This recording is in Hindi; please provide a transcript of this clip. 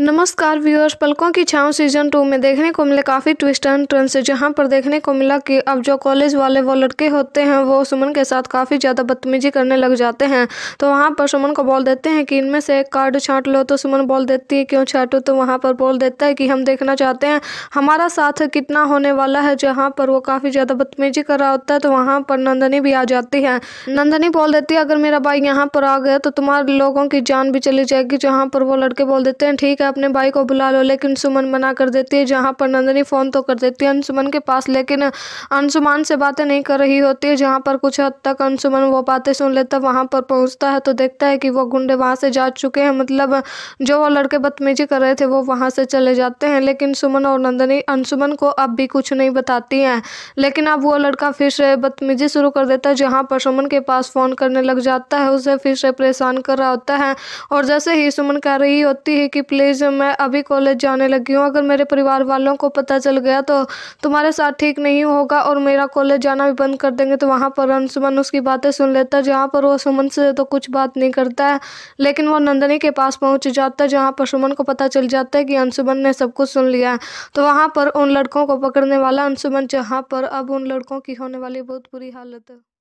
नमस्कार व्यूअर्स पलकों की छाँव सीजन टू में देखने को मिले काफ़ी ट्विस्ट एंड ट्रेंस से जहां पर देखने को मिला कि अब जो कॉलेज वाले वो लड़के होते हैं वो सुमन के साथ काफ़ी ज़्यादा बदतमीजी करने लग जाते हैं तो वहां पर सुमन को बोल देते हैं कि इनमें से एक कार्ड छाँट लो तो सुमन बोल देती है क्यों छाँटो तो वहाँ पर बोल देता है कि हम देखना चाहते हैं हमारा साथ कितना होने वाला है जहाँ पर वो काफ़ी ज़्यादा बदतमीजी कर रहा होता है तो वहाँ पर नंदनी भी आ जाती है नंदनी बोल देती है अगर मेरा भाई यहाँ पर आ गया तो तुम्हारे लोगों की जान भी चली जाएगी जहाँ पर वो लड़के बोल देते हैं ठीक है अपने भाई को बुला लो लेकिन सुमन मना कर देती है जहाँ पर नंदनी फ़ोन तो कर देती है अंशुमन के पास लेकिन अंशुमान से बातें नहीं कर रही होती है जहाँ पर कुछ हद तक अंशुमन वो बातें सुन लेता वहाँ पर पहुँचता है तो देखता है कि वो गुंडे वहाँ से जा चुके हैं मतलब जो वो लड़के बदतमीजी कर रहे थे वो वहाँ से चले जाते हैं लेकिन सुमन और नंदनी अंशुमन को अब भी कुछ नहीं बताती हैं लेकिन अब वो लड़का फिर से बदतमीजी शुरू कर देता है जहाँ पर सुमन के पास फ़ोन करने लग जाता है उसे फिर से परेशान कर रहा होता है और जैसे ही सुमन कह रही होती है कि प्लीज़ चीज़ मैं अभी कॉलेज जाने लगी हूँ अगर मेरे परिवार वालों को पता चल गया तो तुम्हारे साथ ठीक नहीं होगा और मेरा कॉलेज जाना भी बंद कर देंगे तो वहाँ पर अंशुमन उसकी बातें सुन लेता है जहाँ पर वो सुमन से तो कुछ बात नहीं करता है लेकिन वो नंदनी के पास पहुँच जाता है जहाँ पर सुमन को पता चल जाता है कि अंशुमन ने सब कुछ सुन लिया है तो वहाँ पर उन लड़कों को पकड़ने वाला अंशुमन जहाँ पर अब उन लड़कों की होने वाली बहुत बुरी हालत है